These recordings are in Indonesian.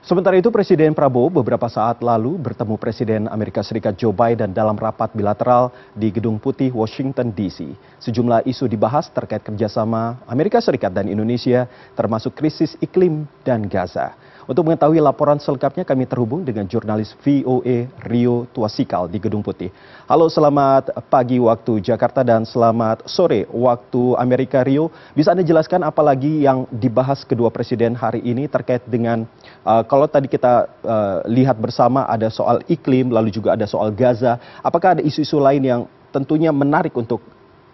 Sementara itu Presiden Prabowo beberapa saat lalu bertemu Presiden Amerika Serikat Joe Biden dalam rapat bilateral di Gedung Putih Washington DC. Sejumlah isu dibahas terkait kerjasama Amerika Serikat dan Indonesia termasuk krisis iklim dan Gaza. Untuk mengetahui laporan selengkapnya kami terhubung dengan jurnalis VOA Rio Tuasikal di Gedung Putih. Halo selamat pagi waktu Jakarta dan selamat sore waktu Amerika Rio. Bisa Anda jelaskan apa lagi yang dibahas kedua presiden hari ini terkait dengan uh, kalau tadi kita uh, lihat bersama ada soal iklim lalu juga ada soal Gaza. Apakah ada isu-isu lain yang tentunya menarik untuk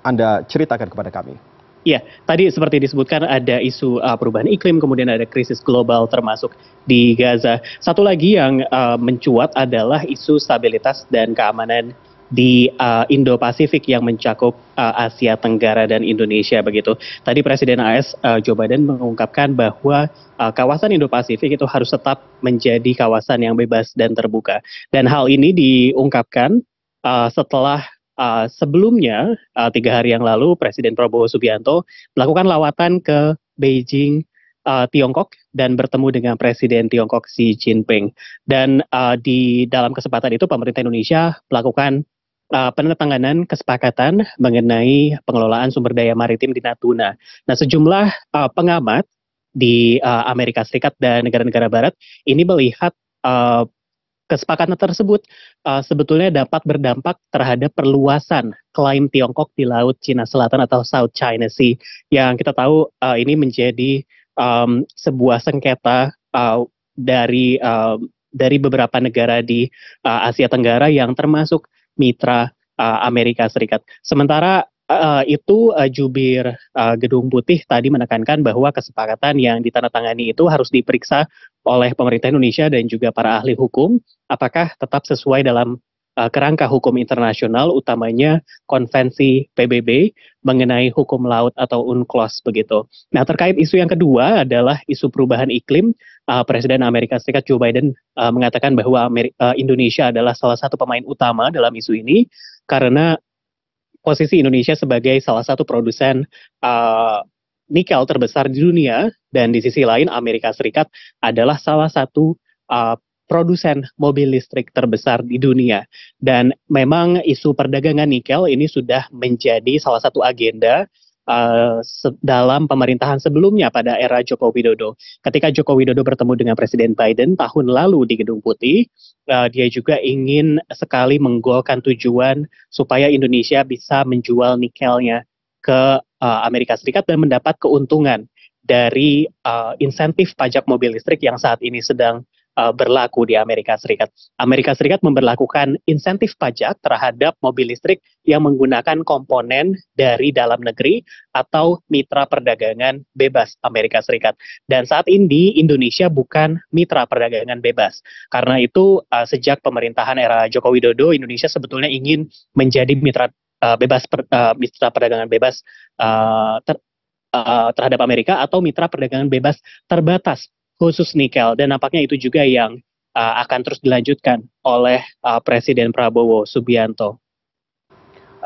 Anda ceritakan kepada kami? Iya, tadi seperti disebutkan ada isu uh, perubahan iklim, kemudian ada krisis global termasuk di Gaza. Satu lagi yang uh, mencuat adalah isu stabilitas dan keamanan di uh, Indo-Pasifik yang mencakup uh, Asia Tenggara dan Indonesia begitu. Tadi Presiden AS uh, Joe Biden mengungkapkan bahwa uh, kawasan Indo-Pasifik itu harus tetap menjadi kawasan yang bebas dan terbuka. Dan hal ini diungkapkan uh, setelah uh, sebelumnya uh, tiga hari yang lalu Presiden Prabowo Subianto melakukan lawatan ke Beijing uh, Tiongkok dan bertemu dengan Presiden Tiongkok Xi Jinping dan uh, di dalam kesempatan itu pemerintah Indonesia melakukan uh, penandatanganan kesepakatan mengenai pengelolaan sumber daya maritim di Natuna. Nah sejumlah uh, pengamat di uh, Amerika Serikat dan negara-negara Barat ini melihat uh, Kesepakatan tersebut uh, sebetulnya dapat berdampak terhadap perluasan klaim Tiongkok di Laut Cina Selatan atau South China Sea yang kita tahu uh, ini menjadi um, sebuah sengketa uh, dari uh, dari beberapa negara di uh, Asia Tenggara yang termasuk mitra uh, Amerika Serikat. Sementara uh, itu uh, jubir uh, Gedung Putih tadi menekankan bahwa kesepakatan yang ditandatangani itu harus diperiksa oleh pemerintah Indonesia dan juga para ahli hukum apakah tetap sesuai dalam uh, kerangka hukum internasional utamanya konvensi PBB mengenai hukum laut atau UNCLOS begitu. Nah, terkait isu yang kedua adalah isu perubahan iklim. Uh, Presiden Amerika Serikat Joe Biden uh, mengatakan bahwa Amerika, uh, Indonesia adalah salah satu pemain utama dalam isu ini karena posisi Indonesia sebagai salah satu produsen uh, nikel terbesar di dunia dan di sisi lain Amerika Serikat adalah salah satu uh, produsen mobil listrik terbesar di dunia dan memang isu perdagangan nikel ini sudah menjadi salah satu agenda Eh, dalam pemerintahan sebelumnya pada era Joko Widodo. Ketika Joko Widodo bertemu dengan Presiden Biden tahun lalu di Gedung Putih, uh, dia juga ingin sekali menggolkan tujuan supaya Indonesia bisa menjual nikelnya ke uh, Amerika Serikat dan mendapat keuntungan dari uh, insentif pajak mobil listrik yang saat ini sedang uh, berlaku di Amerika Serikat. Amerika Serikat memperlakukan insentif pajak terhadap mobil listrik yang menggunakan komponen dari dalam negeri atau mitra perdagangan bebas Amerika Serikat. Dan saat ini Indonesia bukan mitra perdagangan bebas. Karena itu uh, sejak pemerintahan era Joko Widodo Indonesia sebetulnya ingin menjadi mitra uh, bebas per, uh, mitra perdagangan bebas uh, ter, terhadap Amerika atau mitra perdagangan bebas terbatas khusus nikel dan nampaknya itu juga yang uh, akan terus dilanjutkan oleh uh, Presiden Prabowo Subianto.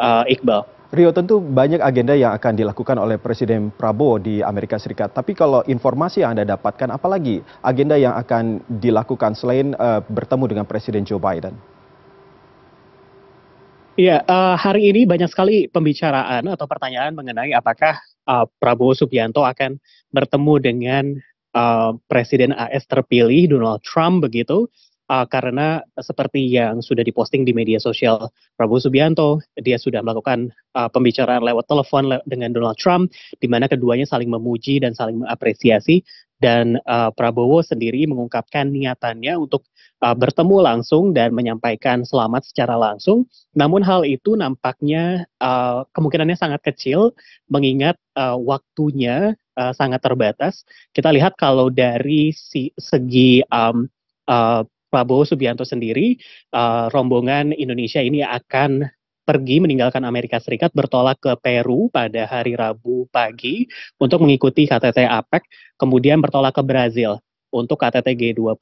Uh, Iqbal. Rio tentu banyak agenda yang akan dilakukan oleh Presiden Prabowo di Amerika Serikat. Tapi kalau informasi yang Anda dapatkan, apalagi agenda yang akan dilakukan selain uh, bertemu dengan Presiden Joe Biden? Ya, uh, hari ini banyak sekali pembicaraan atau pertanyaan mengenai apakah uh, Prabowo Subianto akan bertemu dengan Eh, Presiden AS terpilih Donald Trump begitu uh, karena seperti yang sudah diposting di media sosial Prabowo Subianto, dia sudah melakukan uh, pembicaraan lewat telepon le dengan Donald Trump, di mana keduanya saling memuji dan saling mengapresiasi. Dan uh, Prabowo sendiri mengungkapkan niatannya untuk uh, bertemu langsung dan menyampaikan selamat secara langsung. Namun hal itu nampaknya uh, kemungkinannya sangat kecil mengingat uh, waktunya uh, sangat terbatas. Kita lihat kalau dari si, segi um, uh, Prabowo Subianto sendiri, uh, rombongan Indonesia ini akan pergi meninggalkan Amerika Serikat bertolak ke Peru pada hari Rabu pagi untuk mengikuti KTT APEC, kemudian bertolak ke Brazil untuk KTT G20.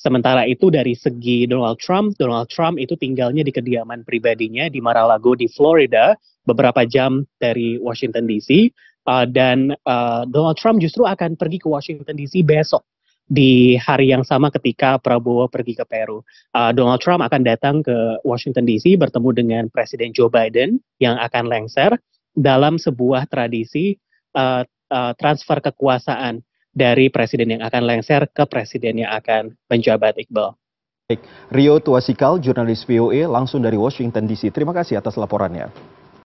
Sementara itu dari segi Donald Trump, Donald Trump itu tinggalnya di kediaman pribadinya di Mar-a-Lago di Florida beberapa jam dari Washington DC uh, dan uh, Donald Trump justru akan pergi ke Washington DC besok di hari yang sama ketika Prabowo pergi ke Peru. Uh, Donald Trump akan datang ke Washington DC bertemu dengan Presiden Joe Biden yang akan lengser dalam sebuah tradisi uh, uh, transfer kekuasaan dari presiden yang akan lengser ke presiden yang akan menjabat Iqbal. Rio Tuasikal, jurnalis VOA e, langsung dari Washington DC. Terima kasih atas laporannya.